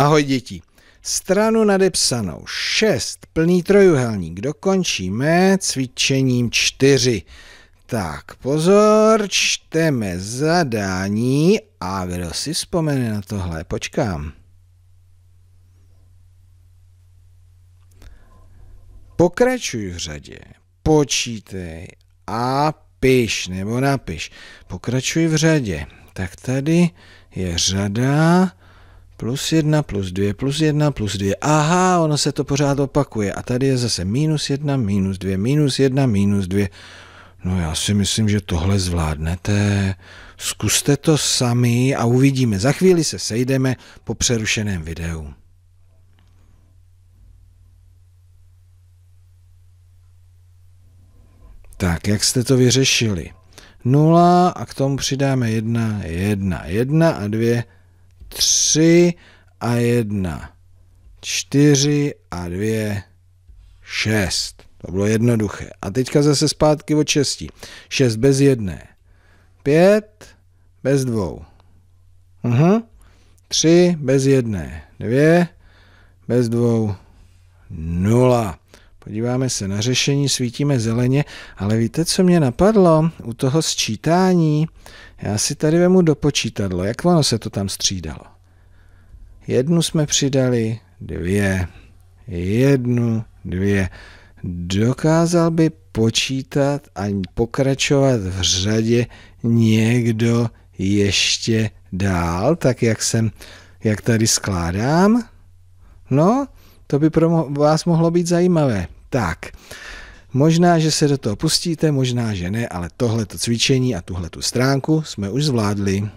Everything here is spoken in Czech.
Ahoj děti. Stranu nadepsanou 6 plný trojuhelník dokončíme cvičením 4. Tak pozor, čteme zadání a kdo si vzpomene na tohle, počkám. Pokračuj v řadě, počítej a piš nebo napiš. Pokračuj v řadě. Tak tady je řada Plus jedna, plus 2, plus jedna, plus 2. Aha, ono se to pořád opakuje. A tady je zase minus jedna, minus 2, minus jedna, minus 2. No já si myslím, že tohle zvládnete. Zkuste to sami a uvidíme. Za chvíli se sejdeme po přerušeném videu. Tak, jak jste to vyřešili? 0 a k tomu přidáme 1, 1, 1 a 2, tři a jedna, čtyři a dvě, šest. To bylo jednoduché. A teďka zase zpátky od šesti. Šest bez jedné. Pět bez dvou. Aha. Mhm. Tři bez jedné. Dvě bez dvou. Nula. Podíváme se na řešení, svítíme zeleně, ale víte, co mě napadlo u toho sčítání? Já si tady vemu do počítadlo, jak ono se to tam střídalo. Jednu jsme přidali, dvě, jednu, dvě. Dokázal by počítat a pokračovat v řadě někdo ještě dál, tak jak jsem, jak tady skládám? No, to by pro vás mohlo být zajímavé. Tak, možná, že se do toho pustíte, možná, že ne, ale tohleto cvičení a tuhle tu stránku jsme už zvládli.